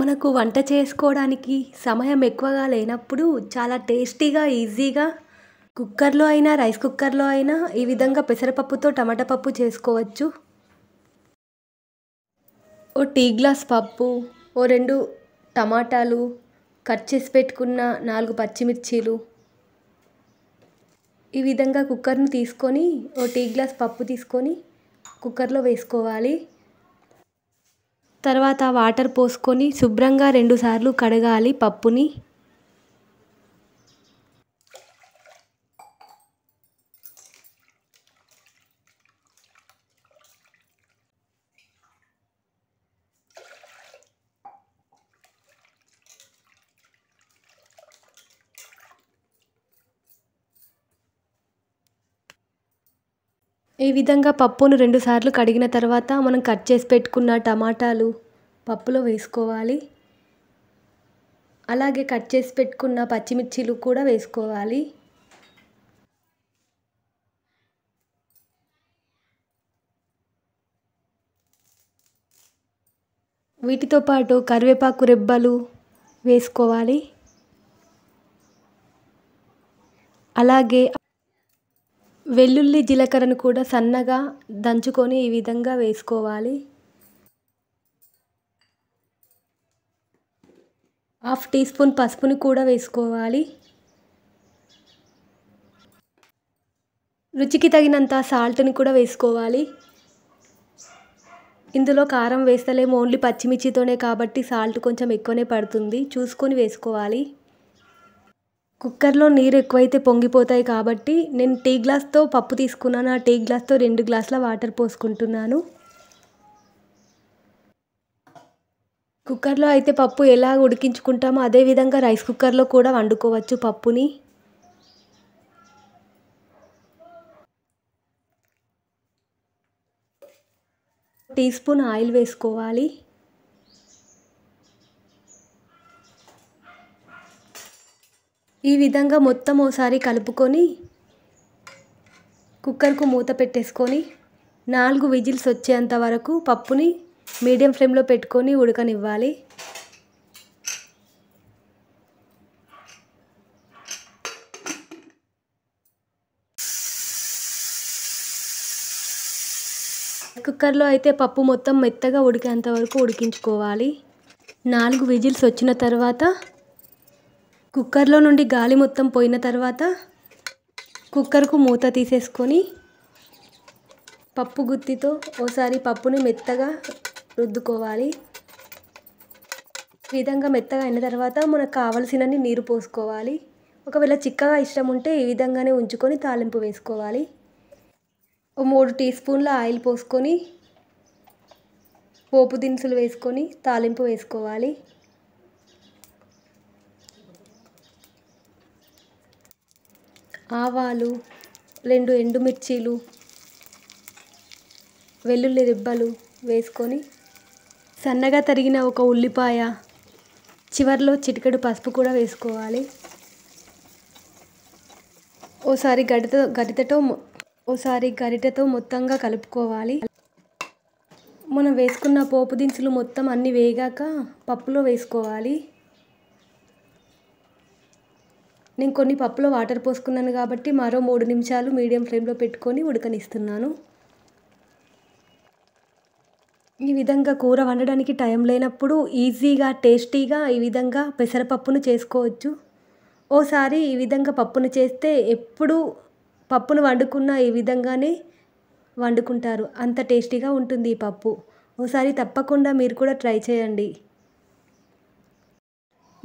మనకు వంట చేసుకోవడానికి సమయం ఎక్కువగా లేనప్పుడు చాలా టేస్టీగా ఈజీగా కుక్కర్లో అయినా రైస్ కుక్కర్లో అయినా ఈ విధంగా పెసరపప్పుతో టమాటా పప్పు చేసుకోవచ్చు ఓ టీ గ్లాస్ పప్పు ఓ రెండు టమాటాలు కట్ చేసి పెట్టుకున్న నాలుగు పచ్చిమిర్చీలు ఈ విధంగా కుక్కర్ను తీసుకొని ఓ టీ గ్లాస్ పప్పు తీసుకొని కుక్కర్లో వేసుకోవాలి తర్వాత వాటర్ పోసుకొని శుభ్రంగా రెండుసార్లు కడగాలి పప్పుని ఈ విధంగా పప్పును రెండుసార్లు కడిగిన తర్వాత మనం కట్ చేసి పెట్టుకున్న టమాటాలు పప్పులో వేసుకోవాలి అలాగే కట్ చేసి పెట్టుకున్న పచ్చిమిర్చీలు కూడా వేసుకోవాలి వీటితో పాటు కరివేపాకు రెబ్బలు వేసుకోవాలి అలాగే వెల్లుల్లి జీలకర్రను కూడా సన్నగా దంచుకొని ఈ విధంగా వేసుకోవాలి హాఫ్ టీ స్పూన్ పసుపుని కూడా వేసుకోవాలి రుచికి తగినంత సాల్ట్ని కూడా వేసుకోవాలి ఇందులో కారం వేస్తలేము ఓన్లీ పచ్చిమిర్చితోనే కాబట్టి సాల్ట్ కొంచెం ఎక్కువనే పడుతుంది చూసుకొని వేసుకోవాలి కుక్కర్లో నీరు ఎక్కువైతే పొంగిపోతాయి కాబట్టి నేను టీ గ్లాస్తో పప్పు తీసుకున్నాను ఆ టీ గ్లాస్తో రెండు గ్లాసుల వాటర్ పోసుకుంటున్నాను కుక్కర్లో అయితే పప్పు ఎలా ఉడికించుకుంటామో అదేవిధంగా రైస్ కుక్కర్లో కూడా వండుకోవచ్చు పప్పుని టీ స్పూన్ ఆయిల్ వేసుకోవాలి ఈ విధంగా మొత్తం ఓసారి కలుపుకొని కుక్కర్కు మూత పెట్టేసుకొని నాలుగు విజిల్స్ వచ్చేంత వరకు పప్పుని మీడియం ఫ్లేమ్లో పెట్టుకొని ఉడకనివ్వాలి కుక్కర్లో అయితే పప్పు మొత్తం మెత్తగా ఉడికేంత వరకు ఉడికించుకోవాలి నాలుగు విజిల్స్ వచ్చిన తర్వాత కుక్కర్లో నుండి గాలి మొత్తం పోయిన తర్వాత కుక్కర్కు మూత తీసేసుకొని పప్పు గుత్తితో ఓసారి పప్పుని మెత్తగా రుద్దుకోవాలి ఈ విధంగా మెత్తగా అయిన తర్వాత మనకు కావలసినన్ని నీరు పోసుకోవాలి ఒకవేళ చిక్కగా ఇష్టం ఉంటే ఈ విధంగానే ఉంచుకొని తాలింపు వేసుకోవాలి ఓ మూడు టీ స్పూన్ల ఆయిల్ పోసుకొని పోపు దినుసులు వేసుకొని తాలింపు వేసుకోవాలి ఆవాలు రెండు ఎండుమిర్చీలు వెల్లుల్లి రిబ్బలు వేసుకొని సన్నగా తరిగిన ఒక ఉల్లిపాయ చివరిలో చిటికెడు పసుపు కూడా వేసుకోవాలి ఓసారి గడిత గరిటతో ఓసారి గరిటతో మొత్తంగా కలుపుకోవాలి మనం వేసుకున్న పోపు దినుసులు మొత్తం అన్నీ వేగాక పప్పులో వేసుకోవాలి నేను కొన్ని పప్పులో వాటర్ పోసుకున్నాను కాబట్టి మరో మూడు నిమిషాలు మీడియం ఫ్లేమ్లో పెట్టుకొని ఉడకనిస్తున్నాను ఈ విధంగా కూర వండడానికి టైం లేనప్పుడు ఈజీగా టేస్టీగా ఈ విధంగా పెసరపప్పును చేసుకోవచ్చు ఓసారి ఈ విధంగా పప్పును చేస్తే ఎప్పుడు పప్పును వండుకున్న ఈ విధంగానే వండుకుంటారు అంత టేస్టీగా ఉంటుంది ఈ పప్పు ఓసారి తప్పకుండా మీరు కూడా ట్రై చేయండి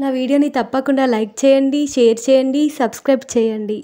నా వీడియోని తప్పకుండా లైక్ చేయండి షేర్ చేయండి సబ్స్క్రైబ్ చేయండి